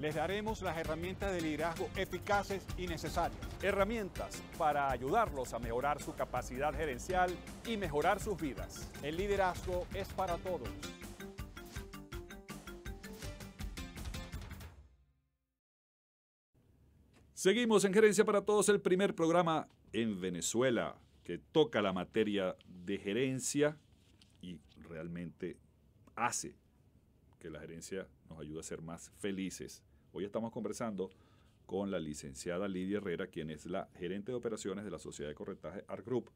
les daremos las herramientas de liderazgo eficaces y necesarias. Herramientas para ayudarlos a mejorar su capacidad gerencial y mejorar sus vidas. El liderazgo es para todos. Seguimos en Gerencia para Todos, el primer programa en Venezuela que toca la materia de gerencia y realmente hace que la gerencia nos ayude a ser más felices Hoy estamos conversando con la licenciada Lidia Herrera, quien es la gerente de operaciones de la Sociedad de Corretaje Art Group.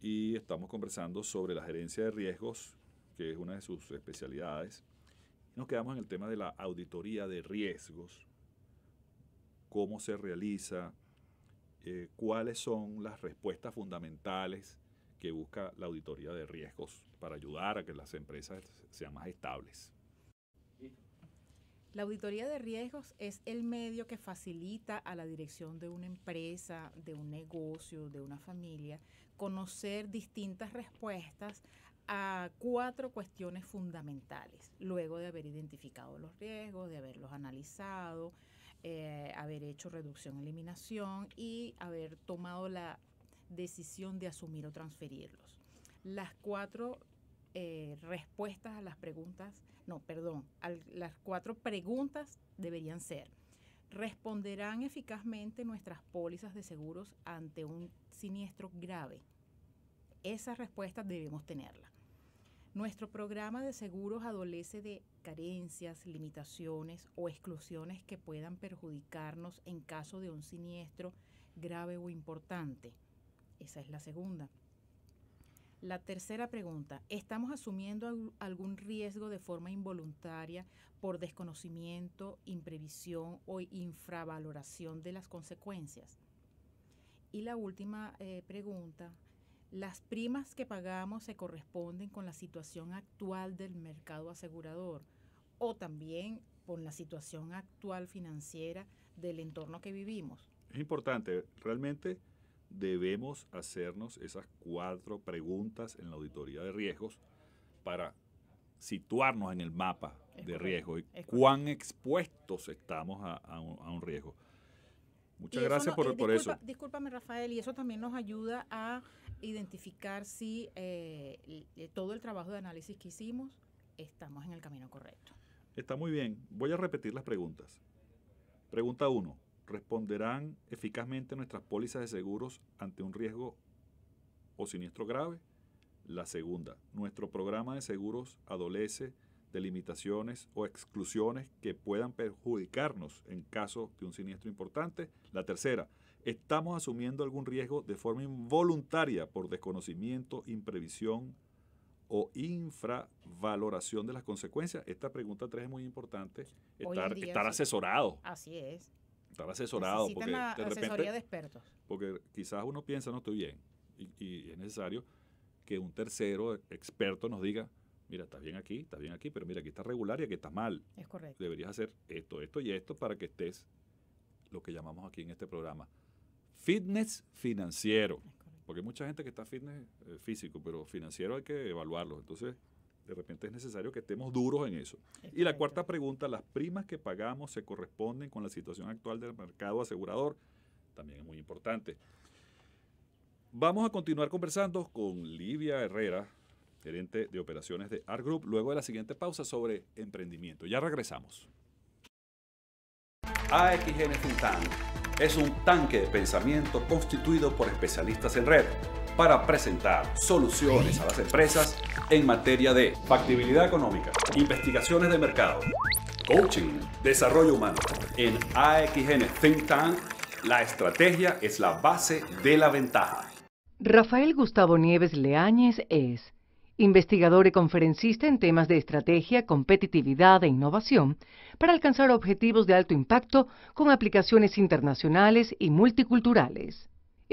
Y estamos conversando sobre la gerencia de riesgos, que es una de sus especialidades. nos quedamos en el tema de la auditoría de riesgos, cómo se realiza, eh, cuáles son las respuestas fundamentales que busca la auditoría de riesgos para ayudar a que las empresas sean más estables. La auditoría de riesgos es el medio que facilita a la dirección de una empresa, de un negocio, de una familia, conocer distintas respuestas a cuatro cuestiones fundamentales, luego de haber identificado los riesgos, de haberlos analizado, eh, haber hecho reducción, eliminación y haber tomado la decisión de asumir o transferirlos. Las cuatro eh, respuestas a las preguntas no, perdón, las cuatro preguntas deberían ser, ¿responderán eficazmente nuestras pólizas de seguros ante un siniestro grave? Esa respuesta debemos tenerla. Nuestro programa de seguros adolece de carencias, limitaciones o exclusiones que puedan perjudicarnos en caso de un siniestro grave o importante. Esa es la segunda. La tercera pregunta, ¿estamos asumiendo algún riesgo de forma involuntaria por desconocimiento, imprevisión o infravaloración de las consecuencias? Y la última eh, pregunta, ¿las primas que pagamos se corresponden con la situación actual del mercado asegurador o también con la situación actual financiera del entorno que vivimos? Es importante, realmente debemos hacernos esas cuatro preguntas en la auditoría de riesgos para situarnos en el mapa de riesgo y cuán expuestos estamos a, un, riesgo. Muchas gracias por, eh, por, eso. Discúlpame, Rafael, y eso también nos ayuda a identificar si eh, eh, todo el trabajo de análisis que hicimos estamos en el camino correcto. Está muy bien. Voy a repetir las preguntas. Pregunta 1. ¿Responderán eficazmente nuestras pólizas de seguros ante un riesgo o siniestro grave? La segunda, nuestro programa de seguros adolece de limitaciones o exclusiones que puedan perjudicarnos en caso de un siniestro importante. La tercera, estamos asumiendo algún riesgo de forma involuntaria por desconocimiento, imprevisión o infravaloración de las consecuencias. Esta pregunta 3 es muy importante, estar asesorado. Así es estar asesorado. porque de repente, de expertos. Porque quizás uno piensa, no estoy bien, y, es necesario que un tercero experto nos diga, mira, está bien aquí, está bien aquí, pero mira, aquí está regular y aquí está mal. Es correcto. Deberías hacer esto, esto y esto para que estés lo que llamamos aquí en este programa fitness financiero. Porque hay mucha gente que está fitness eh, físico, pero financiero hay que evaluarlo. Entonces, de repente es necesario que estemos duros en eso. Y la cuarta pregunta, ¿las primas que pagamos se corresponden con la situación actual del mercado asegurador? También es muy importante. Vamos a continuar conversando con Livia Herrera, gerente de operaciones de Art Group, luego de la siguiente pausa sobre emprendimiento. Ya regresamos. AXN Funtan es un tanque de pensamiento constituido por especialistas en red para presentar soluciones a las empresas en materia de factibilidad económica, investigaciones de mercado, coaching, desarrollo humano. En AXN Think Tank, la estrategia es la base de la ventaja. Rafael Gustavo Nieves Leáñez es investigador y conferencista en temas de estrategia, competitividad e innovación para alcanzar objetivos de alto impacto con aplicaciones internacionales y multiculturales.